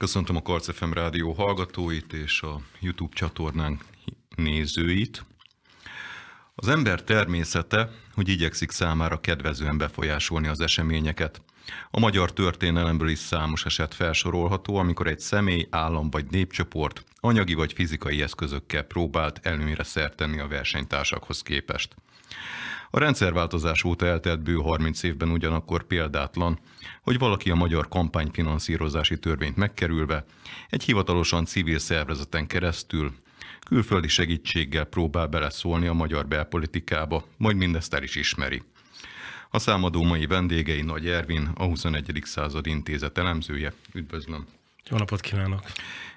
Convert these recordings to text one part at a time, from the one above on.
Köszöntöm a Karc FM rádió hallgatóit és a YouTube csatornán nézőit. Az ember természete, hogy igyekszik számára kedvezően befolyásolni az eseményeket. A magyar történelemből is számos eset felsorolható, amikor egy személy, állam vagy népcsoport anyagi vagy fizikai eszközökkel próbált előnyre szertenni a versenytársakhoz képest. A rendszerváltozás óta eltelt bő 30 évben ugyanakkor példátlan, hogy valaki a magyar kampányfinanszírozási törvényt megkerülve egy hivatalosan civil szervezeten keresztül külföldi segítséggel próbál beleszólni a magyar belpolitikába, majd mindezt el is ismeri. A számadó mai vendégei Nagy Ervin, a 21. század intézet elemzője. Üdvözlöm! Jó napot kívánok!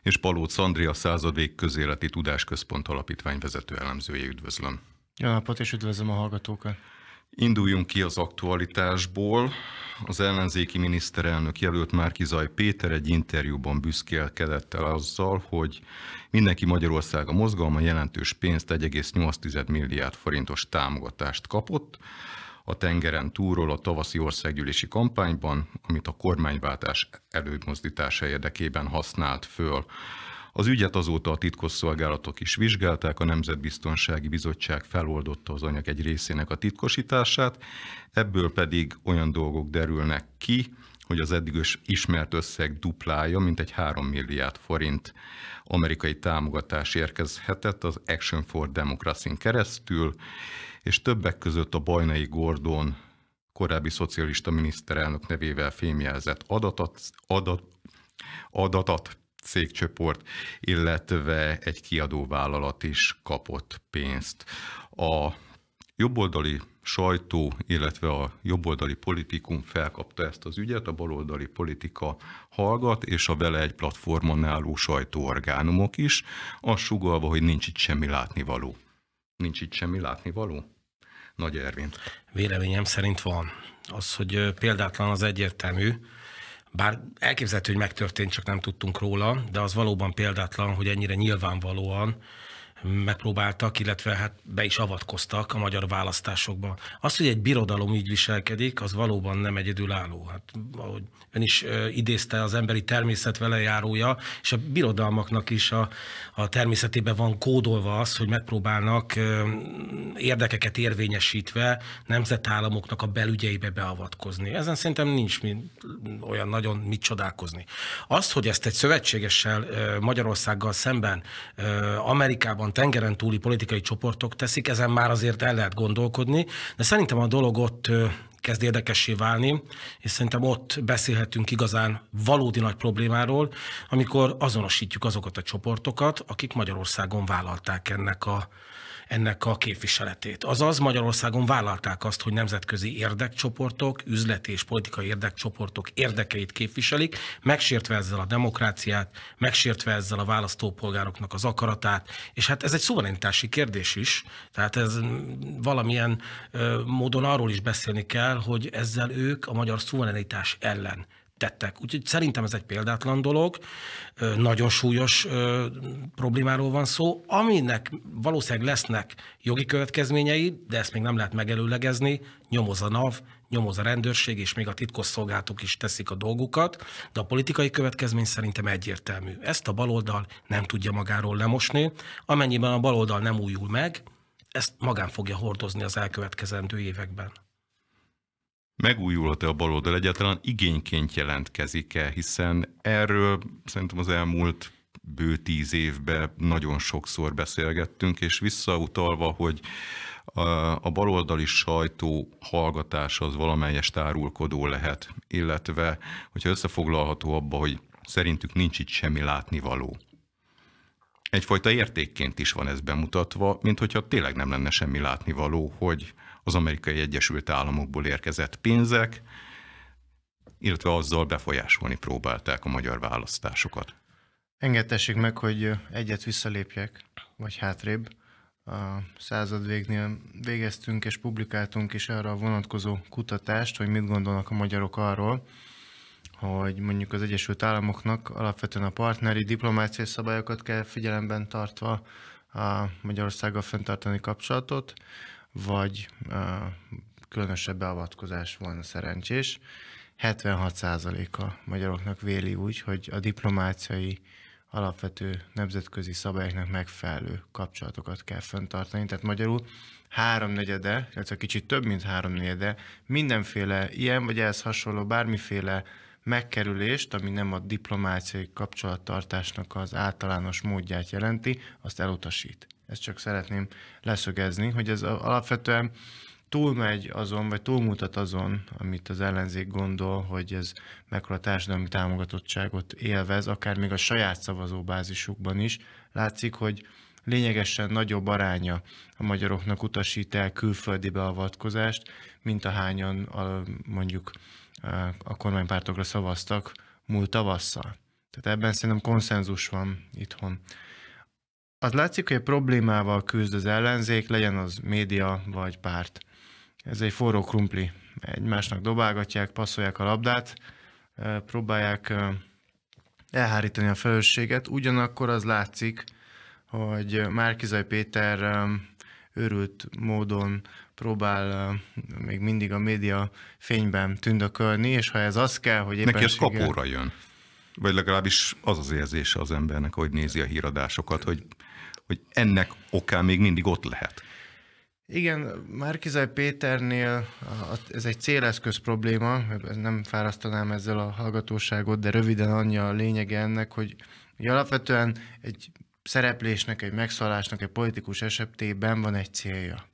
És Palóc Andrea a századvég közéleti tudásközpont alapítvány vezető elemzője. Üdvözlöm! Jó napot, és üdvözlöm a hallgatókat! Induljunk ki az aktualitásból. Az ellenzéki miniszterelnök jelölt Márkizaj Péter egy interjúban büszkélkedett el azzal, hogy mindenki Magyarország a mozgalma jelentős pénzt 1,8 milliárd forintos támogatást kapott a tengeren túlról a tavaszi országgyűlési kampányban, amit a kormányváltás előmozdítása érdekében használt föl. Az ügyet azóta a titkosszolgálatok is vizsgálták, a Nemzetbiztonsági Bizottság feloldotta az anyag egy részének a titkosítását, ebből pedig olyan dolgok derülnek ki, hogy az eddigös ismert összeg duplája, mint egy 3 milliárd forint amerikai támogatás érkezhetett az Action for democracy keresztül, és többek között a Bajnai Gordon korábbi szocialista miniszterelnök nevével fémjelzett adatat, adat, adatat cégcsoport, illetve egy kiadóvállalat is kapott pénzt. A jobboldali sajtó, illetve a jobboldali politikum felkapta ezt az ügyet, a baloldali politika hallgat, és a vele egy platformon álló sajtóorgánumok is, az sugalva, hogy nincs itt semmi látnivaló. Nincs itt semmi látnivaló? Nagy Ervin. Véleményem szerint van. Az, hogy példátlan az egyértelmű, bár elképzelhető, hogy megtörtént, csak nem tudtunk róla, de az valóban példátlan, hogy ennyire nyilvánvalóan megpróbáltak, illetve hát be is avatkoztak a magyar választásokba. Az, hogy egy birodalom így viselkedik, az valóban nem egyedülálló. Hát, ahogy ön is idézte, az emberi természet velejárója, és a birodalmaknak is a, a természetében van kódolva az, hogy megpróbálnak érdekeket érvényesítve nemzetállamoknak a belügyeibe beavatkozni. Ezen szerintem nincs mi, olyan nagyon mit csodálkozni. Az, hogy ezt egy szövetségessel Magyarországgal szemben Amerikában tengeren túli politikai csoportok teszik, ezen már azért el lehet gondolkodni, de szerintem a dolog ott kezd érdekessé válni, és szerintem ott beszélhetünk igazán valódi nagy problémáról, amikor azonosítjuk azokat a csoportokat, akik Magyarországon vállalták ennek a ennek a képviseletét. Azaz Magyarországon vállalták azt, hogy nemzetközi érdekcsoportok, üzleti és politikai érdekcsoportok érdekeit képviselik, megsértve ezzel a demokráciát, megsértve ezzel a választópolgároknak az akaratát, és hát ez egy szuverenitási kérdés is, tehát ez valamilyen módon arról is beszélni kell, hogy ezzel ők a magyar szuverenitás ellen tettek. Úgyhogy szerintem ez egy példátlan dolog, nagyon súlyos problémáról van szó, aminek valószínűleg lesznek jogi következményei, de ezt még nem lehet megelőlegezni, nyomoz a NAV, nyomoz a rendőrség, és még a titkosszolgálatok is teszik a dolgukat, de a politikai következmény szerintem egyértelmű. Ezt a baloldal nem tudja magáról lemosni, amennyiben a baloldal nem újul meg, ezt magán fogja hordozni az elkövetkezendő években. Megújulhat-e a baloldal egyáltalán igényként jelentkezik-e, hiszen erről szerintem az elmúlt bő tíz évben nagyon sokszor beszélgettünk, és visszautalva, hogy a baloldali sajtó hallgatás az valamelyest árulkodó lehet, illetve hogyha összefoglalható abba, hogy szerintük nincs itt semmi látnivaló. Egyfajta értékként is van ez bemutatva, mint hogyha tényleg nem lenne semmi látnivaló, hogy az amerikai Egyesült Államokból érkezett pénzek, illetve azzal befolyásolni próbálták a magyar választásokat. Engedtessék meg, hogy egyet visszalépjek, vagy hátrébb. A század végnél végeztünk és publikáltunk is arra a vonatkozó kutatást, hogy mit gondolnak a magyarok arról, hogy mondjuk az Egyesült Államoknak alapvetően a partneri diplomáciai szabályokat kell figyelemben tartva a Magyarországgal fenntartani kapcsolatot, vagy különösebb beavatkozás volna szerencsés. 76%-a magyaroknak véli úgy, hogy a diplomáciai alapvető nemzetközi szabályoknak megfelelő kapcsolatokat kell fenntartani. Tehát magyarul háromnegyede, illetve kicsit több, mint háromnegyede mindenféle ilyen vagy ehhez hasonló bármiféle megkerülést, ami nem a diplomáciai kapcsolattartásnak az általános módját jelenti, azt elutasít. Ezt csak szeretném leszögezni, hogy ez alapvetően túlmegy azon, vagy túlmutat azon, amit az ellenzék gondol, hogy ez mekkora társadalmi támogatottságot élvez, akár még a saját szavazóbázisukban is. Látszik, hogy lényegesen nagyobb aránya a magyaroknak utasít el külföldi beavatkozást, mint ahányan a, mondjuk a kormánypártokra szavaztak múlt tavasszal. Tehát ebben szerintem konszenzus van itthon az látszik, hogy egy problémával küzd az ellenzék, legyen az média vagy párt. Ez egy forró krumpli. Egymásnak dobálgatják, passzolják a labdát, próbálják elhárítani a felelősséget. Ugyanakkor az látszik, hogy Márkizaj Péter őrült módon próbál még mindig a média fényben tündökölni, és ha ez az kell, hogy éppenséggel... Neki ez kapóra jön. Vagy legalábbis az az érzése az embernek, hogy nézi a híradásokat, hogy hogy ennek oká még mindig ott lehet. Igen, Márkizaj Péternél ez egy céleszköz probléma, nem fárasztanám ezzel a hallgatóságot, de röviden annyi a lényege ennek, hogy, alapvetően egy szereplésnek, egy megszólásnak, egy politikus esetében van egy célja.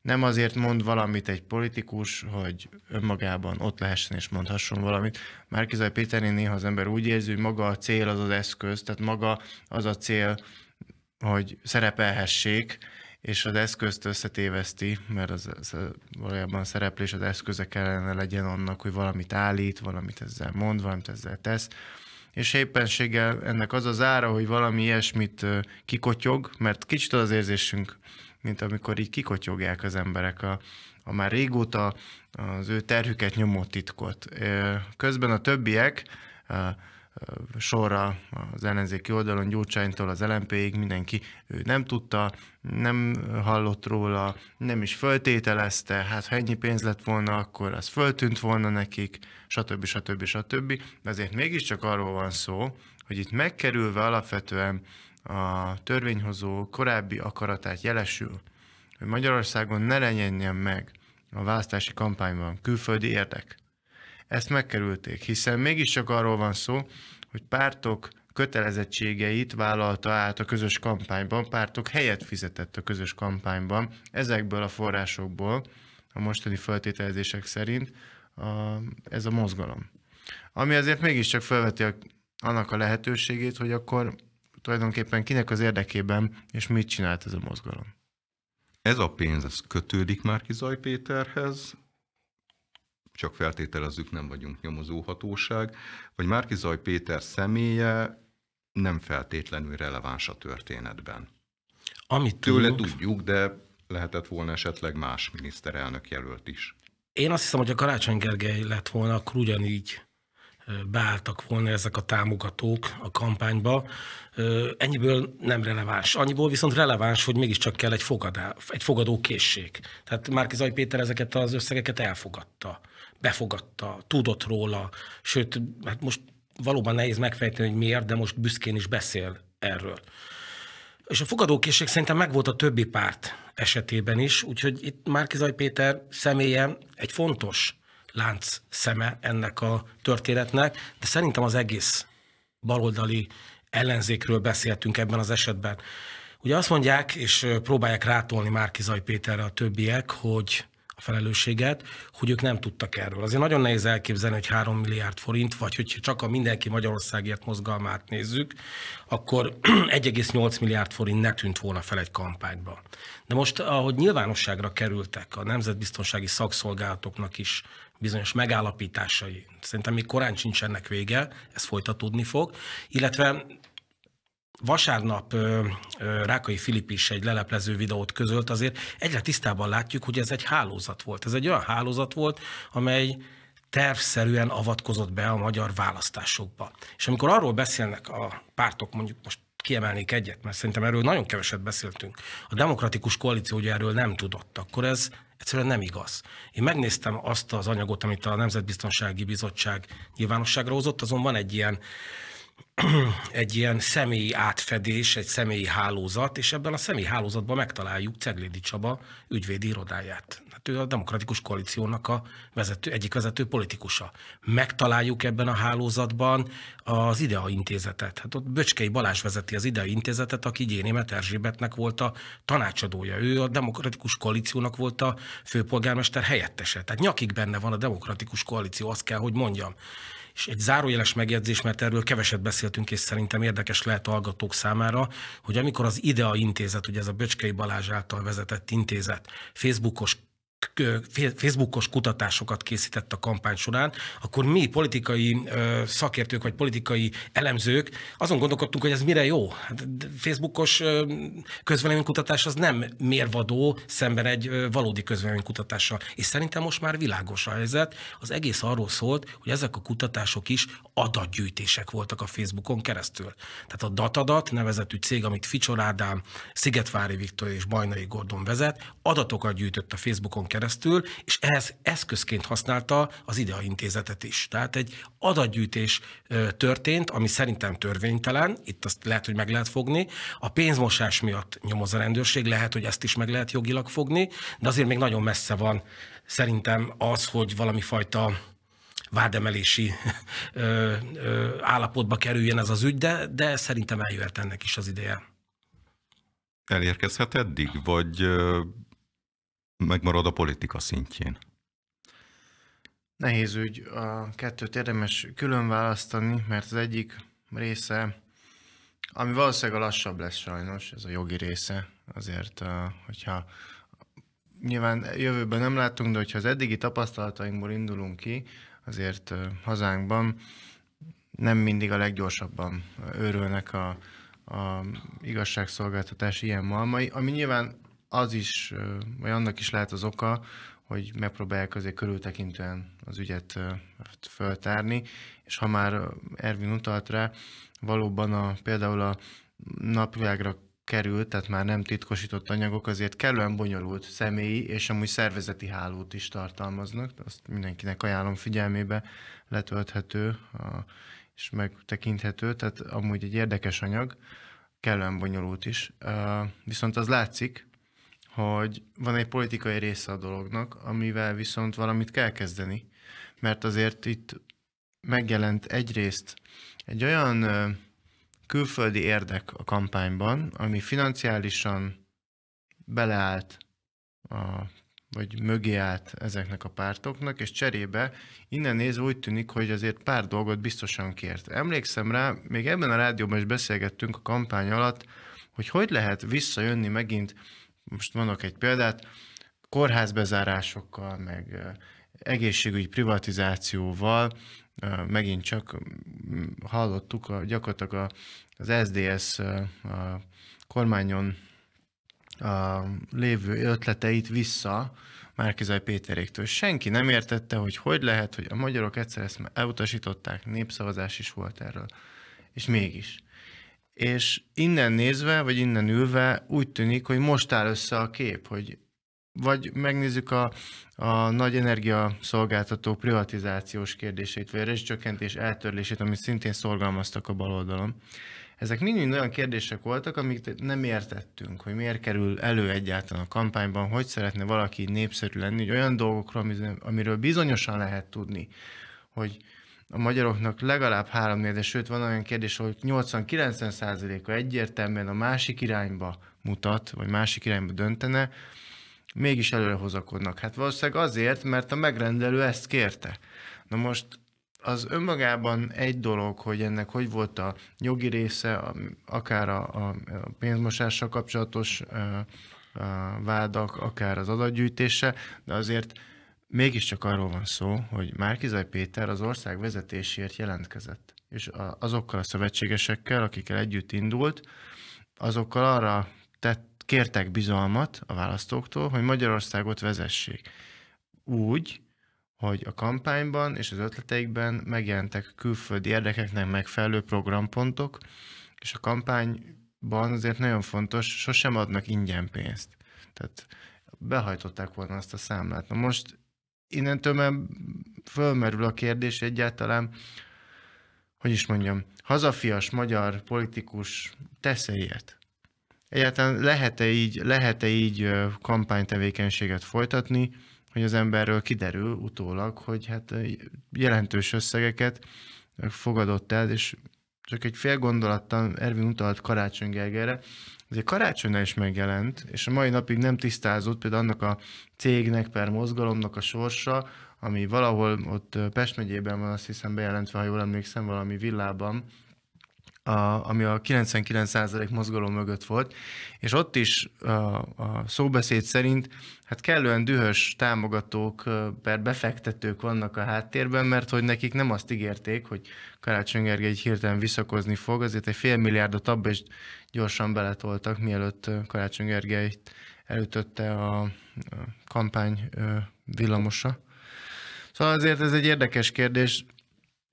Nem azért mond valamit egy politikus, hogy önmagában ott lehessen és mondhasson valamit. Márkizaj Péternél, néha az ember úgy érzi, hogy maga a cél az az eszköz, tehát maga az a cél, hogy szerepelhessék, és az eszközt összetéveszti, mert az, az, valójában a szereplés az eszköze kellene legyen annak, hogy valamit állít, valamit ezzel mond, valamit ezzel tesz, és éppenséggel ennek az az ára, hogy valami ilyesmit kikotyog, mert kicsit az érzésünk, mint amikor így kikotyogják az emberek a, a már régóta az ő terhüket nyomó titkot. Közben a többiek sorra az ellenzéki oldalon, Gyurcsánytól az lmp mindenki ő nem tudta, nem hallott róla, nem is föltételezte, hát ha ennyi pénz lett volna, akkor az föltűnt volna nekik, stb. stb. stb. De azért mégiscsak arról van szó, hogy itt megkerülve alapvetően a törvényhozó korábbi akaratát jelesül, hogy Magyarországon ne lenyenjen meg a választási kampányban külföldi érdek ezt megkerülték, hiszen mégiscsak arról van szó, hogy pártok kötelezettségeit vállalta át a közös kampányban, pártok helyet fizetett a közös kampányban, ezekből a forrásokból, a mostani feltételezések szerint a, ez a mozgalom. Ami azért mégiscsak felveti a, annak a lehetőségét, hogy akkor tulajdonképpen kinek az érdekében, és mit csinált ez a mozgalom. Ez a pénz, ez kötődik Márki Zaj Péterhez, csak feltételezzük, nem vagyunk nyomozóhatóság, vagy Zaj Péter személye nem feltétlenül releváns a történetben. Amit Tőle tudjuk, tudjuk, de lehetett volna esetleg más miniszterelnök jelölt is. Én azt hiszem, hogy a Karácsony Gergely lett volna, akkor ugyanígy beálltak volna ezek a támogatók a kampányba. Ennyiből nem releváns. Annyiból viszont releváns, hogy mégiscsak kell egy, fogadá, egy fogadókészség. Tehát Márki Zaj Péter ezeket az összegeket elfogadta befogadta, tudott róla, sőt, hát most valóban nehéz megfejteni, hogy miért, de most büszkén is beszél erről. És a fogadókészség szerintem megvolt a többi párt esetében is, úgyhogy itt Márkizaj Péter személye egy fontos lánc szeme ennek a történetnek, de szerintem az egész baloldali ellenzékről beszéltünk ebben az esetben. Ugye azt mondják, és próbálják rátolni Márkizaj Péterre a többiek, hogy a felelősséget, hogy ők nem tudtak erről. Azért nagyon nehéz elképzelni, hogy 3 milliárd forint, vagy hogyha csak a mindenki Magyarországért mozgalmát nézzük, akkor 1,8 milliárd forint ne tűnt volna fel egy kampányba. De most, ahogy nyilvánosságra kerültek a nemzetbiztonsági szakszolgálatoknak is bizonyos megállapításai, szerintem még korán sincs ennek vége, ez folytatódni fog, illetve Vasárnap Rákai Filip is egy leleplező videót közölt, azért egyre tisztában látjuk, hogy ez egy hálózat volt. Ez egy olyan hálózat volt, amely tervszerűen avatkozott be a magyar választásokba. És amikor arról beszélnek a pártok, mondjuk most kiemelnék egyet, mert szerintem erről nagyon keveset beszéltünk. A demokratikus koalíció ugye erről nem tudott, akkor ez egyszerűen nem igaz. Én megnéztem azt az anyagot, amit a Nemzetbiztonsági Bizottság nyilvánosságra hozott, azon van egy ilyen egy ilyen személyi átfedés, egy személyi hálózat, és ebben a személyi hálózatban megtaláljuk Ceglédi Csaba ügyvédi irodáját. Hát ő a Demokratikus Koalíciónak a vezető, egyik vezető politikusa. Megtaláljuk ebben a hálózatban az IDEA intézetet. Hát ott Böcskei Balázs vezeti az IDEA intézetet, aki Gyénémet Erzsébetnek volt a tanácsadója. Ő a Demokratikus Koalíciónak volt a főpolgármester helyettese. Tehát nyakig benne van a Demokratikus Koalíció, azt kell, hogy mondjam. És egy zárójeles megjegyzés, mert erről keveset beszéltünk, és szerintem érdekes lehet a hallgatók számára, hogy amikor az IDEA intézet, ugye ez a Böcskei Balázs által vezetett intézet Facebookos Facebookos kutatásokat készített a kampány során, akkor mi politikai szakértők vagy politikai elemzők azon gondolkodtunk, hogy ez mire jó. Hát, Facebookos közvéleménykutatás az nem mérvadó szemben egy valódi közvéleménykutatással. És szerintem most már világos a helyzet. Az egész arról szólt, hogy ezek a kutatások is adatgyűjtések voltak a Facebookon keresztül. Tehát a Datadat nevezetű cég, amit Ficsor Ádám, Szigetvári Viktor és Bajnai Gordon vezet, adatokat gyűjtött a Facebookon keresztül, és ehhez eszközként használta az IDEA intézetet is. Tehát egy adatgyűjtés történt, ami szerintem törvénytelen, itt azt lehet, hogy meg lehet fogni. A pénzmosás miatt nyomoz a rendőrség, lehet, hogy ezt is meg lehet jogilag fogni, de azért még nagyon messze van szerintem az, hogy valami fajta vádemelési ö, ö, állapotba kerüljen ez az ügy, de, de szerintem eljöhet ennek is az ideje. Elérkezhet eddig, vagy megmarad a politika szintjén? Nehéz ügy. A kettőt érdemes külön választani, mert az egyik része, ami valószínűleg a lassabb lesz sajnos, ez a jogi része. Azért, hogyha nyilván jövőben nem látunk, de hogyha az eddigi tapasztalatainkból indulunk ki, azért hazánkban nem mindig a leggyorsabban őrülnek a, a igazságszolgáltatás ilyen malmai, ami nyilván az is, vagy annak is lehet az oka, hogy megpróbálják azért körültekintően az ügyet föltárni, és ha már Ervin utalt rá, valóban a, például a napvilágra került, tehát már nem titkosított anyagok, azért kellően bonyolult személyi és amúgy szervezeti hálót is tartalmaznak, azt mindenkinek ajánlom figyelmébe, letölthető a, és megtekinthető, tehát amúgy egy érdekes anyag, kellően bonyolult is. Uh, viszont az látszik, hogy van egy politikai része a dolognak, amivel viszont valamit kell kezdeni, mert azért itt megjelent egyrészt egy olyan külföldi érdek a kampányban, ami financiálisan beleállt, a, vagy mögé állt ezeknek a pártoknak, és cserébe innen nézve úgy tűnik, hogy azért pár dolgot biztosan kért. Emlékszem rá, még ebben a rádióban is beszélgettünk a kampány alatt, hogy hogy lehet visszajönni megint most mondok egy példát, kórházbezárásokkal, meg egészségügyi privatizációval megint csak hallottuk a, gyakorlatilag az SDS a kormányon a lévő ötleteit vissza Márkizaj Péteréktől. Senki nem értette, hogy hogy lehet, hogy a magyarok egyszer ezt elutasították, népszavazás is volt erről. És mégis. És innen nézve, vagy innen ülve úgy tűnik, hogy most áll össze a kép, hogy vagy megnézzük a, a nagy energiaszolgáltató privatizációs kérdését, vagy a rezsicsökkentés eltörlését, amit szintén szorgalmaztak a baloldalon. Ezek mind-mind olyan kérdések voltak, amiket nem értettünk, hogy miért kerül elő egyáltalán a kampányban, hogy szeretne valaki népszerű lenni, hogy olyan dolgokról, amiről bizonyosan lehet tudni, hogy a magyaroknak legalább három négyes, sőt van olyan kérdés, hogy 80-90 a egyértelműen a másik irányba mutat, vagy másik irányba döntene, mégis előre Hát valószínűleg azért, mert a megrendelő ezt kérte. Na most az önmagában egy dolog, hogy ennek hogy volt a jogi része, akár a, a pénzmosással kapcsolatos vádak, akár az adatgyűjtése, de azért Mégiscsak arról van szó, hogy Márkizaj Péter az ország vezetésért jelentkezett, és azokkal a szövetségesekkel, akikkel együtt indult, azokkal arra tett, kértek bizalmat a választóktól, hogy Magyarországot vezessék. Úgy, hogy a kampányban és az ötleteikben megjelentek külföldi érdekeknek megfelelő programpontok, és a kampányban azért nagyon fontos, sosem adnak ingyen pénzt. Tehát behajtották volna azt a számlát. Na most innentől már fölmerül a kérdés egyáltalán, hogy is mondjam, hazafias magyar politikus tesz ilyet? Egyáltalán lehet-e így, lehet-e így kampánytevékenységet folytatni, hogy az emberről kiderül utólag, hogy hát jelentős összegeket fogadott el, és csak egy fél gondolattal Ervin utalt Karácsony ez egy karácsonyra is megjelent, és a mai napig nem tisztázott például annak a cégnek per mozgalomnak a sorsa, ami valahol ott Pest megyében van, azt hiszem bejelentve, ha jól emlékszem, valami villában, a, ami a 99% mozgalom mögött volt, és ott is a, a szóbeszéd szerint hát kellően dühös támogatók, per befektetők vannak a háttérben, mert hogy nekik nem azt ígérték, hogy Karácsony Gergely egy hirtelen visszakozni fog, azért egy fél milliárdot abba is gyorsan beletoltak, mielőtt Karácsony Gergelyt elütötte a, a kampány villamosa. Szóval azért ez egy érdekes kérdés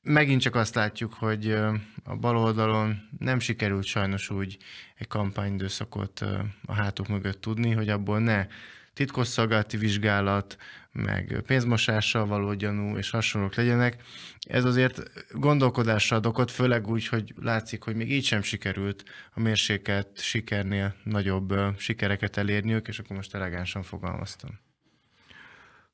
megint csak azt látjuk, hogy a bal oldalon nem sikerült sajnos úgy egy kampányidőszakot a hátuk mögött tudni, hogy abból ne titkosszolgálati vizsgálat, meg pénzmosással való gyanú és hasonlók legyenek. Ez azért gondolkodással adokott, főleg úgy, hogy látszik, hogy még így sem sikerült a mérsékelt sikernél nagyobb sikereket elérniük, és akkor most elegánsan fogalmaztam.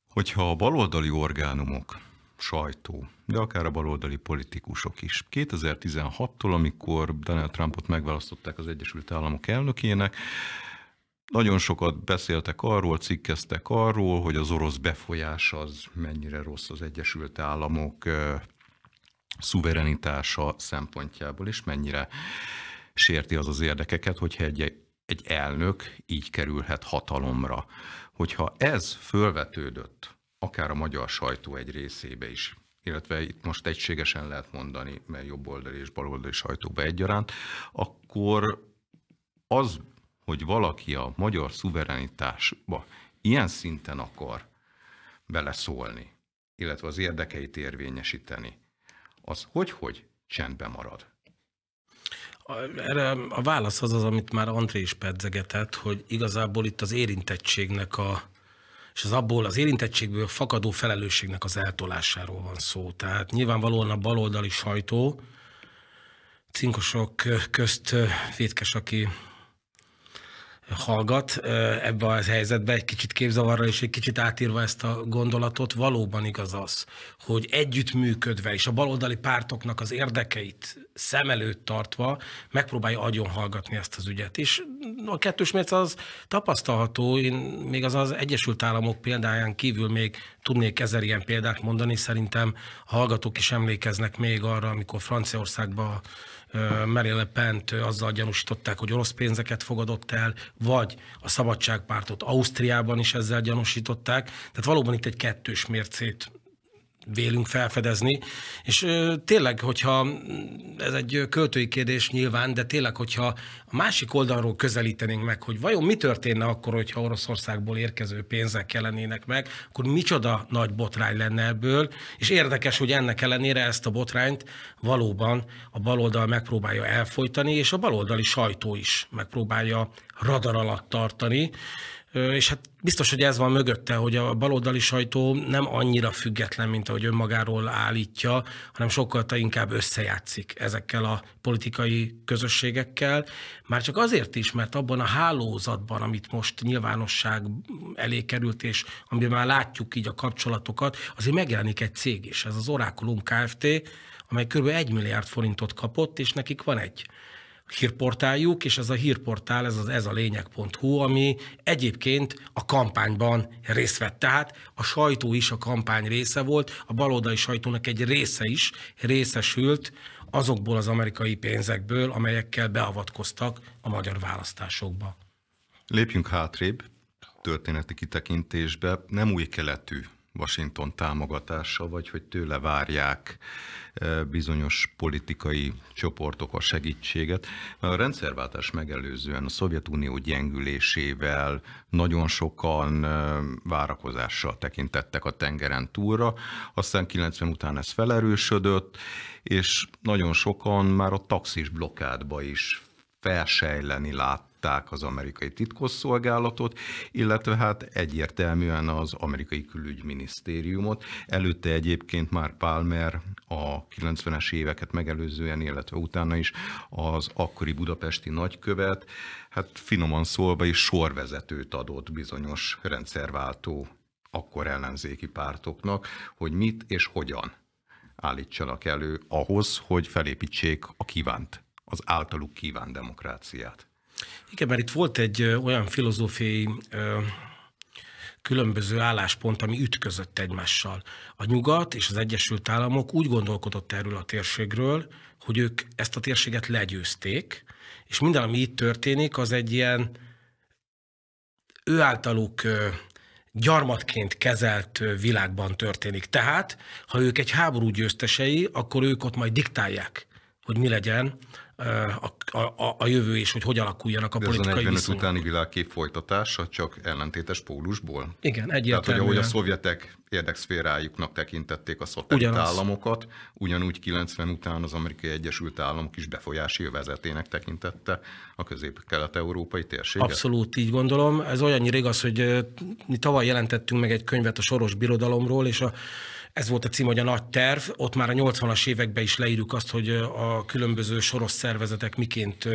Hogyha a baloldali orgánumok sajtó, de akár a baloldali politikusok is. 2016-tól, amikor Donald Trumpot megválasztották az Egyesült Államok elnökének, nagyon sokat beszéltek arról, cikkeztek arról, hogy az orosz befolyás az mennyire rossz az Egyesült Államok szuverenitása szempontjából, és mennyire sérti az az érdekeket, hogyha egy, egy elnök így kerülhet hatalomra. Hogyha ez fölvetődött akár a magyar sajtó egy részébe is illetve itt most egységesen lehet mondani, mert jobboldali és baloldali sajtóba egyaránt, akkor az, hogy valaki a magyar szuverenitásba ilyen szinten akar beleszólni, illetve az érdekeit érvényesíteni, az hogy-hogy csendbe marad? Erre a válasz az az, amit már André is pedzegetett, hogy igazából itt az érintettségnek a, és az abból az érintettségből fakadó felelősségnek az eltolásáról van szó. Tehát nyilvánvalóan a baloldali sajtó, cinkosok közt Vétkes, aki hallgat ebbe az helyzetbe, egy kicsit képzavarra és egy kicsit átírva ezt a gondolatot, valóban igaz az, hogy együttműködve és a baloldali pártoknak az érdekeit szem előtt tartva megpróbálja agyon hallgatni ezt az ügyet. És a kettős mérce az tapasztalható, én még az az Egyesült Államok példáján kívül még tudnék ezer ilyen példát mondani, szerintem a hallgatók is emlékeznek még arra, amikor Franciaországban Marine Le Pent azzal gyanúsították, hogy orosz pénzeket fogadott el, vagy a szabadságpártot Ausztriában is ezzel gyanúsították. Tehát valóban itt egy kettős mércét vélünk felfedezni. És tényleg, hogyha ez egy költői kérdés nyilván, de tényleg, hogyha a másik oldalról közelítenénk meg, hogy vajon mi történne akkor, hogyha Oroszországból érkező pénzek jelenének meg, akkor micsoda nagy botrány lenne ebből, és érdekes, hogy ennek ellenére ezt a botrányt valóban a baloldal megpróbálja elfolytani, és a baloldali sajtó is megpróbálja radar alatt tartani és hát biztos, hogy ez van mögötte, hogy a baloldali sajtó nem annyira független, mint ahogy önmagáról állítja, hanem sokkal inkább összejátszik ezekkel a politikai közösségekkel. Már csak azért is, mert abban a hálózatban, amit most nyilvánosság elé került, és amiben már látjuk így a kapcsolatokat, azért megjelenik egy cég is. Ez az Orákulum Kft., amely kb. 1 milliárd forintot kapott, és nekik van egy hírportáljuk, és ez a hírportál, ez az ez a lényeg.hu, ami egyébként a kampányban részt vett. Tehát a sajtó is a kampány része volt, a baloldali sajtónak egy része is részesült azokból az amerikai pénzekből, amelyekkel beavatkoztak a magyar választásokba. Lépjünk hátrébb történeti kitekintésbe. Nem új keletű Washington támogatása, vagy hogy tőle várják eh, bizonyos politikai csoportok a segítséget. A rendszerváltás megelőzően a Szovjetunió gyengülésével nagyon sokan eh, várakozással tekintettek a tengeren túlra, aztán 90 után ez felerősödött, és nagyon sokan már a taxis blokádba is felsejleni lát támadták az amerikai titkosszolgálatot, illetve hát egyértelműen az amerikai külügyminisztériumot. Előtte egyébként már Palmer a 90-es éveket megelőzően, illetve utána is az akkori budapesti nagykövet, hát finoman szólva is sorvezetőt adott bizonyos rendszerváltó akkor ellenzéki pártoknak, hogy mit és hogyan állítsanak elő ahhoz, hogy felépítsék a kívánt, az általuk kívánt demokráciát. Igen, mert itt volt egy olyan filozófiai különböző álláspont, ami ütközött egymással. A nyugat és az Egyesült Államok úgy gondolkodott erről a térségről, hogy ők ezt a térséget legyőzték, és minden, ami itt történik, az egy ilyen ő általuk gyarmatként kezelt világban történik. Tehát, ha ők egy háború győztesei, akkor ők ott majd diktálják, hogy mi legyen a, a, a jövő és hogy hogy alakuljanak a De politikai ez a viszonyok. utáni világkép folytatása csak ellentétes pólusból? Igen, egyértelműen. Tehát, hogy ahogy a szovjetek érdekszférájuknak tekintették a szovjet államokat, ugyanúgy 90 után az Amerikai Egyesült Államok is befolyási vezetének tekintette a közép-kelet-európai térséget. Abszolút így gondolom. Ez olyan az, hogy mi tavaly jelentettünk meg egy könyvet a soros birodalomról, és a ez volt a cím, hogy a nagy terv, ott már a 80-as években is leírjuk azt, hogy a különböző soros szervezetek miként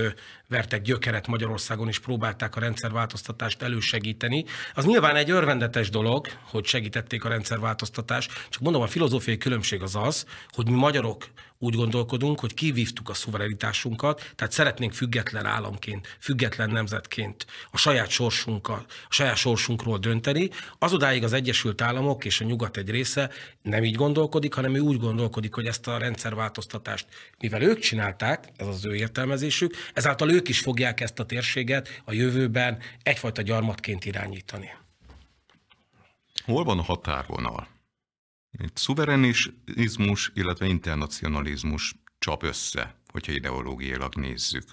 vertek gyökeret Magyarországon, és próbálták a rendszerváltoztatást elősegíteni. Az nyilván egy örvendetes dolog, hogy segítették a rendszerváltoztatást, csak mondom, a filozófiai különbség az az, hogy mi magyarok úgy gondolkodunk, hogy kivívtuk a szuverenitásunkat, tehát szeretnénk független államként, független nemzetként a saját sorsunkkal, a saját sorsunkról dönteni. Azodáig az Egyesült Államok és a Nyugat egy része nem így gondolkodik, hanem ő úgy gondolkodik, hogy ezt a rendszerváltoztatást, mivel ők csinálták, ez az ő értelmezésük, ezáltal ők ők is fogják ezt a térséget a jövőben egyfajta gyarmatként irányítani. Hol van a határvonal? Itt szuverenizmus, illetve internacionalizmus csap össze, hogyha ideológiailag nézzük.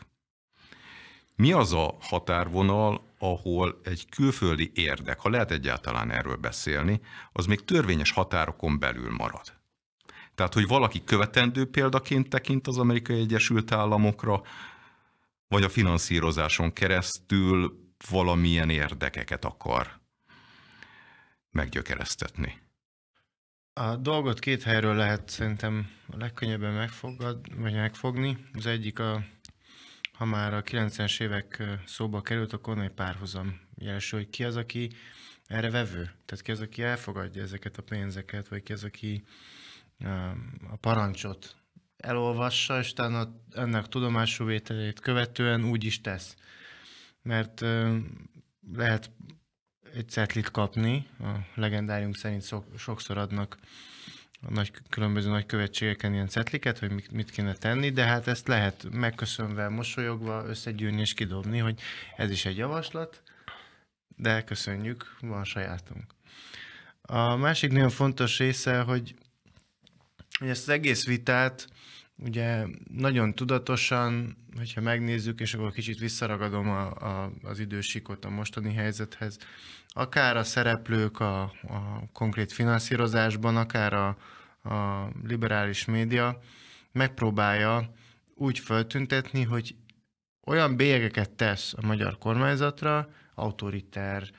Mi az a határvonal, ahol egy külföldi érdek, ha lehet egyáltalán erről beszélni, az még törvényes határokon belül marad? Tehát, hogy valaki követendő példaként tekint az Amerikai Egyesült Államokra, vagy a finanszírozáson keresztül valamilyen érdekeket akar meggyökeresztetni. A dolgot két helyről lehet szerintem a legkönnyebben megfogad, vagy megfogni. Az egyik, a, ha már a 90-es évek szóba került, akkor onnan egy párhuzam jelső, hogy ki az, aki erre vevő. Tehát ki az, aki elfogadja ezeket a pénzeket, vagy ki az, aki a parancsot elolvassa, és utána ennek tudomású vételét követően úgy is tesz. Mert lehet egy cetlit kapni, a legendárium szerint szok, sokszor adnak a nagy, különböző nagy követségeken ilyen cetliket, hogy mit, mit kéne tenni, de hát ezt lehet megköszönve, mosolyogva összegyűrni és kidobni, hogy ez is egy javaslat, de köszönjük, van sajátunk. A másik nagyon fontos része, hogy, hogy ezt az egész vitát ugye nagyon tudatosan, hogyha megnézzük, és akkor kicsit visszaragadom a, a, az idősikot a mostani helyzethez, akár a szereplők a, a konkrét finanszírozásban, akár a, a liberális média megpróbálja úgy föltüntetni, hogy olyan bélyegeket tesz a magyar kormányzatra, autoriter,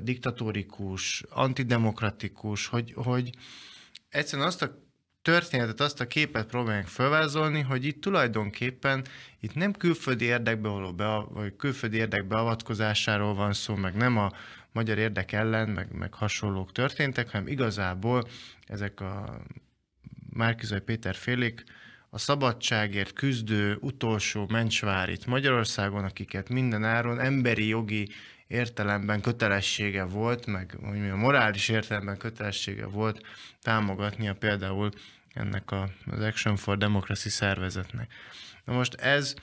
diktatórikus, antidemokratikus, hogy, hogy egyszerűen azt a történetet, azt a képet próbálják felvázolni, hogy itt tulajdonképpen itt nem külföldi érdekbe való be, vagy külföldi érdek beavatkozásáról van szó, meg nem a magyar érdek ellen, meg, meg hasonlók történtek, hanem igazából ezek a Márkizai Péter félék a szabadságért küzdő utolsó mencsvárit Magyarországon, akiket minden áron emberi jogi értelemben kötelessége volt, meg hogy a morális értelemben kötelessége volt támogatnia például ennek a, az Action for Democracy szervezetnek. Na most ez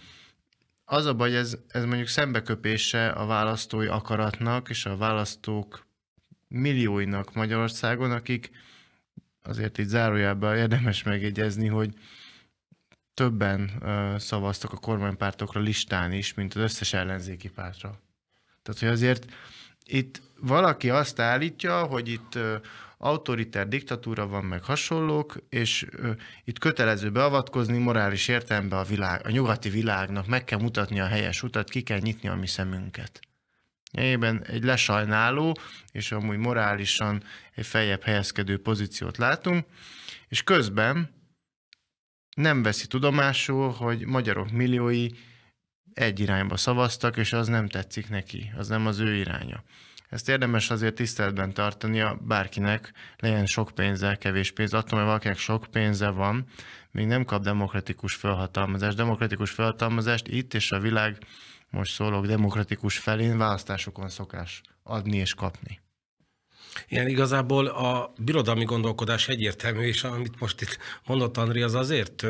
az a baj, ez, ez mondjuk szembeköpése a választói akaratnak és a választók millióinak Magyarországon, akik azért itt zárójában érdemes megjegyezni, hogy többen szavaztak a kormánypártokra listán is, mint az összes ellenzéki pártra. Tehát, hogy azért itt valaki azt állítja, hogy itt autoriter diktatúra van, meg hasonlók, és itt kötelező beavatkozni morális értelemben a, világ, a nyugati világnak, meg kell mutatni a helyes utat, ki kell nyitni a mi szemünket. Ében egy lesajnáló, és amúgy morálisan egy feljebb helyezkedő pozíciót látunk, és közben nem veszi tudomásul, hogy magyarok milliói egy irányba szavaztak, és az nem tetszik neki, az nem az ő iránya. Ezt érdemes azért tiszteletben tartania bárkinek, legyen sok pénzzel, kevés pénz. Attól, hogy valakinek sok pénze van, még nem kap demokratikus felhatalmazást. Demokratikus felhatalmazást itt és a világ, most szólok, demokratikus felén választásokon szokás adni és kapni. Igen, igazából a birodalmi gondolkodás egyértelmű, és amit most itt mondott Andri, az azért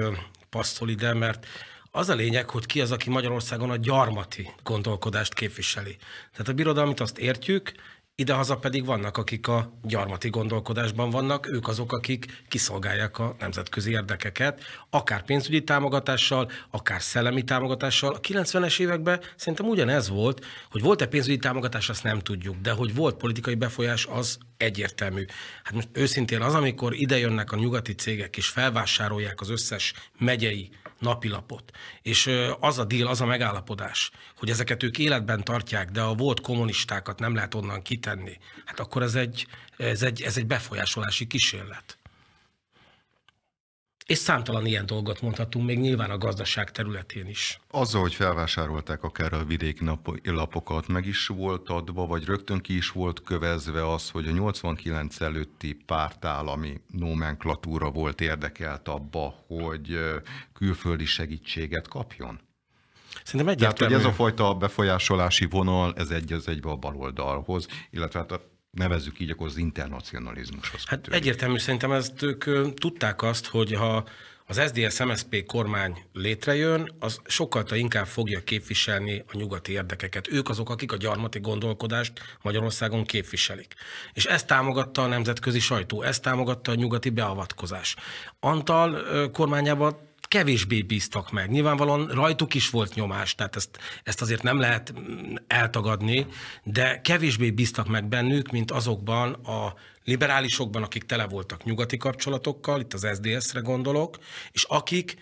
passzol ide, mert az a lényeg, hogy ki az, aki Magyarországon a gyarmati gondolkodást képviseli. Tehát a birodalmit azt értjük, Idehaza pedig vannak, akik a gyarmati gondolkodásban vannak, ők azok, akik kiszolgálják a nemzetközi érdekeket, akár pénzügyi támogatással, akár szellemi támogatással. A 90-es években szerintem ugyanez volt, hogy volt-e pénzügyi támogatás, azt nem tudjuk, de hogy volt politikai befolyás, az egyértelmű. Hát most őszintén az, amikor idejönnek a nyugati cégek és felvásárolják az összes megyei napilapot. És az a deal, az a megállapodás, hogy ezeket ők életben tartják, de a volt kommunistákat nem lehet onnan kitenni, hát akkor ez egy, ez egy, ez egy befolyásolási kísérlet. És számtalan ilyen dolgot mondhatunk még nyilván a gazdaság területén is. Azzal, hogy felvásárolták akár a vidéki lapokat, meg is volt adva, vagy rögtön ki is volt kövezve az, hogy a 89 előtti pártállami nomenklatúra volt érdekelt abba, hogy külföldi segítséget kapjon? Szerintem egyértelmű. Tehát, hogy ez a fajta befolyásolási vonal, ez egy az egybe a baloldalhoz, illetve hát a nevezzük így, akkor az internacionalizmushoz Hát kötődik. egyértelmű, szerintem ezt ők tudták azt, hogy ha az SZDSZ-MSZP kormány létrejön, az sokkal inkább fogja képviselni a nyugati érdekeket. Ők azok, akik a gyarmati gondolkodást Magyarországon képviselik. És ezt támogatta a nemzetközi sajtó, ezt támogatta a nyugati beavatkozás. Antal kormányában kevésbé bíztak meg. Nyilvánvalóan rajtuk is volt nyomás, tehát ezt, ezt azért nem lehet eltagadni, de kevésbé bíztak meg bennük, mint azokban a liberálisokban, akik tele voltak nyugati kapcsolatokkal, itt az SDS-re gondolok, és akik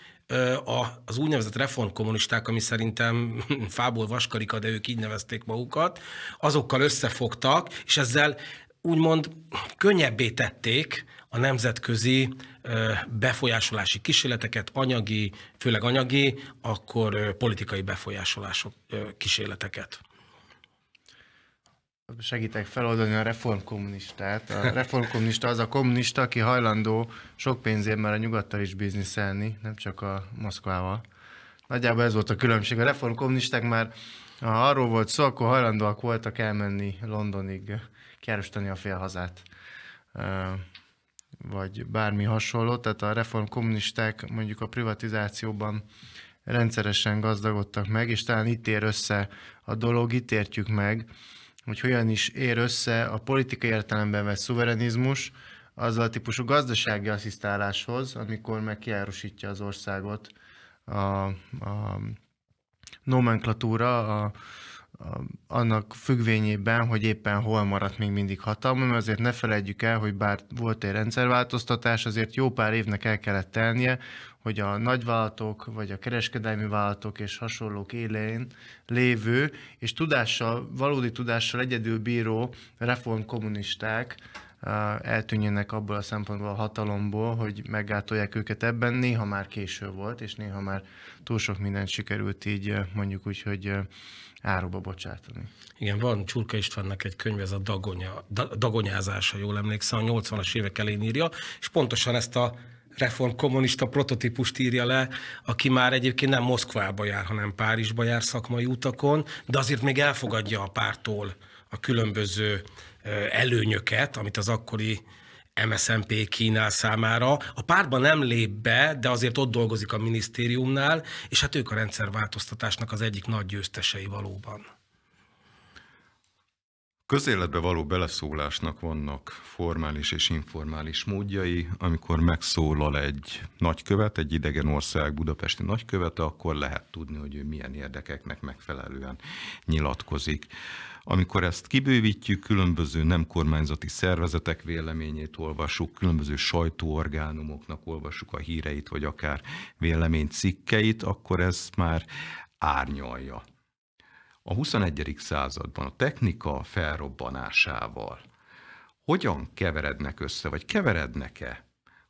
az úgynevezett reformkommunisták, ami szerintem fából vaskarika, de ők így nevezték magukat, azokkal összefogtak, és ezzel úgymond könnyebbé tették a nemzetközi befolyásolási kísérleteket, anyagi, főleg anyagi, akkor politikai befolyásolások kísérleteket. Segítek feloldani a reformkommunistát. A reformkommunista az a kommunista, aki hajlandó sok pénzért már a nyugattal is bizniszelni, nem csak a Moszkvával. Nagyjából ez volt a különbség. A reformkommunisták már, ha arról volt szó, akkor hajlandóak voltak elmenni Londonig károsítani a félhazát, vagy bármi hasonló. Tehát a reformkommunisták mondjuk a privatizációban rendszeresen gazdagodtak meg, és talán itt ér össze a dolog, itt értjük meg, hogy hogyan is ér össze a politikai értelemben vett szuverenizmus azzal a típusú gazdasági asszisztáláshoz, amikor meg kiárusítja az országot a, a nomenklatúra, a, annak függvényében, hogy éppen hol maradt még mindig hatalma, mert azért ne felejtjük el, hogy bár volt egy rendszerváltoztatás, azért jó pár évnek el kellett tennie, hogy a nagyvállalatok vagy a kereskedelmi vállalatok és hasonlók élén lévő és tudással, valódi tudással egyedül bíró reformkommunisták eltűnjenek abból a szempontból a hatalomból, hogy meggátolják őket ebben. Néha már késő volt, és néha már túl sok mindent sikerült így mondjuk úgy, hogy áruba bocsátani. Igen, van Csurka Istvánnak egy könyve ez a dagonya, dagonyázása, jól emlékszem, a 80-as évek elén írja, és pontosan ezt a kommunista prototípust írja le, aki már egyébként nem Moszkvába jár, hanem Párizsba jár szakmai utakon, de azért még elfogadja a pártól a különböző előnyöket, amit az akkori MSZNP Kínál számára. A pártban nem lép be, de azért ott dolgozik a minisztériumnál, és hát ők a rendszerváltoztatásnak az egyik nagy győztesei valóban. Közéletbe való beleszólásnak vannak formális és informális módjai. Amikor megszólal egy nagykövet, egy idegen ország budapesti nagykövete, akkor lehet tudni, hogy ő milyen érdekeknek megfelelően nyilatkozik. Amikor ezt kibővítjük, különböző nem kormányzati szervezetek véleményét olvasuk, különböző sajtóorgánumoknak olvasuk a híreit, vagy akár véleménycikkeit, akkor ez már árnyalja. A 21. században a technika felrobbanásával hogyan keverednek össze, vagy keverednek-e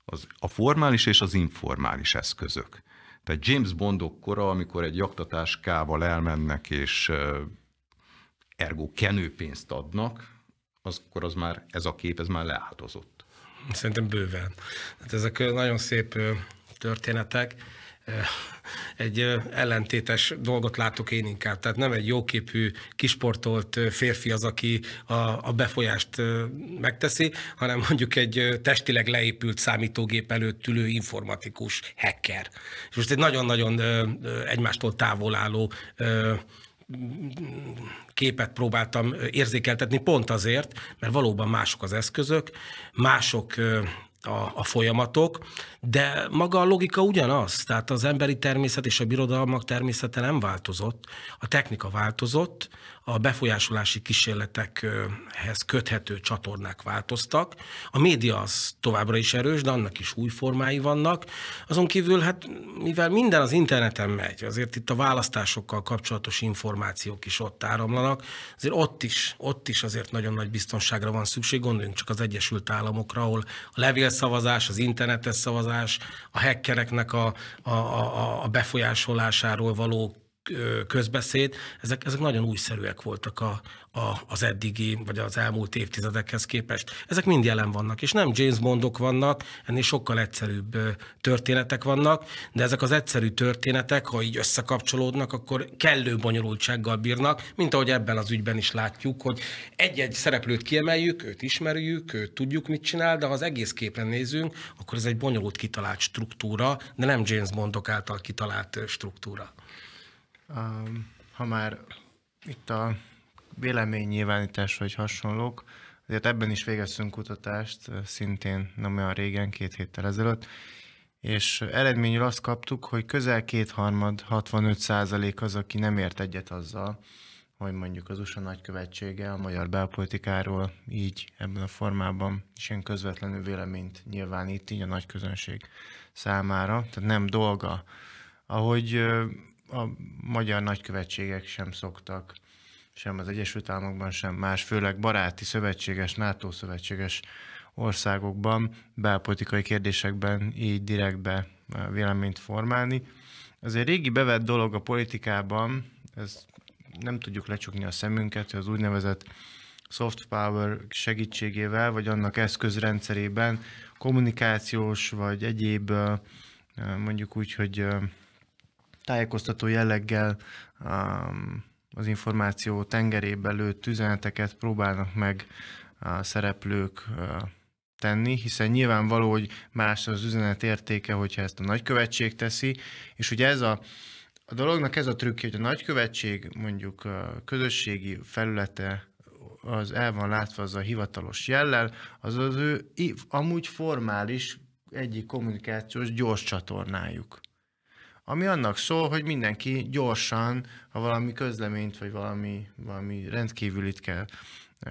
az, a formális és az informális eszközök? Tehát James Bondok kora, amikor egy jaktatáskával elmennek és ergo kenőpénzt adnak, az, akkor az már, ez a kép, ez már leáldozott. Szerintem bőven. Hát ezek nagyon szép történetek. Egy ellentétes dolgot látok én inkább. Tehát nem egy jóképű, kisportolt férfi az, aki a, a befolyást megteszi, hanem mondjuk egy testileg leépült számítógép előtt ülő informatikus hacker. És most egy nagyon-nagyon egymástól távol álló képet próbáltam érzékeltetni, pont azért, mert valóban mások az eszközök, mások a, a folyamatok, de maga a logika ugyanaz, tehát az emberi természet és a birodalmak természete nem változott, a technika változott, a befolyásolási kísérletekhez köthető csatornák változtak. A média az továbbra is erős, de annak is új formái vannak. Azon kívül, hát mivel minden az interneten megy, azért itt a választásokkal kapcsolatos információk is ott áramlanak, azért ott is, ott is azért nagyon nagy biztonságra van szükség, gondoljunk csak az Egyesült Államokra, ahol a levélszavazás, az internetes szavazás, a hackereknek a, a, a, a befolyásolásáról való közbeszéd, ezek, ezek nagyon újszerűek voltak a, a, az eddigi, vagy az elmúlt évtizedekhez képest. Ezek mind jelen vannak, és nem James Bondok vannak, ennél sokkal egyszerűbb történetek vannak, de ezek az egyszerű történetek, ha így összekapcsolódnak, akkor kellő bonyolultsággal bírnak, mint ahogy ebben az ügyben is látjuk, hogy egy-egy szereplőt kiemeljük, őt ismerjük, őt tudjuk, mit csinál, de ha az egész képen nézünk, akkor ez egy bonyolult kitalált struktúra, de nem James Bondok által kitalált struktúra. Ha már itt a véleménynyilvánítás vagy hasonlók, azért ebben is végeztünk kutatást, eh, szintén nem olyan régen, két héttel ezelőtt, és eredményül azt kaptuk, hogy közel kétharmad, 65 százalék az, aki nem ért egyet azzal, hogy mondjuk az USA nagykövetsége a magyar belpolitikáról így ebben a formában is ilyen közvetlenül véleményt nyilvánít így a nagy közönség számára, tehát nem dolga. Ahogy eh, a magyar nagykövetségek sem szoktak, sem az Egyesült Államokban, sem más, főleg baráti szövetséges, NATO szövetséges országokban belpolitikai kérdésekben így direktbe eh, véleményt formálni. Ez egy régi bevett dolog a politikában, ez nem tudjuk lecsukni a szemünket, hogy az úgynevezett soft power segítségével, vagy annak eszközrendszerében kommunikációs, vagy egyéb eh, eh, mondjuk úgy, hogy tájékoztató jelleggel az információ tengerébe lőtt üzeneteket próbálnak meg a szereplők tenni, hiszen nyilvánvaló, hogy más az üzenet értéke, hogyha ezt a nagykövetség teszi, és ugye ez a, a dolognak ez a trükkje, hogy a nagykövetség mondjuk a közösségi felülete az el van látva az a hivatalos jellel, az az ő amúgy formális egyik kommunikációs gyors csatornájuk ami annak szól, hogy mindenki gyorsan, ha valami közleményt, vagy valami, valami rendkívülit kell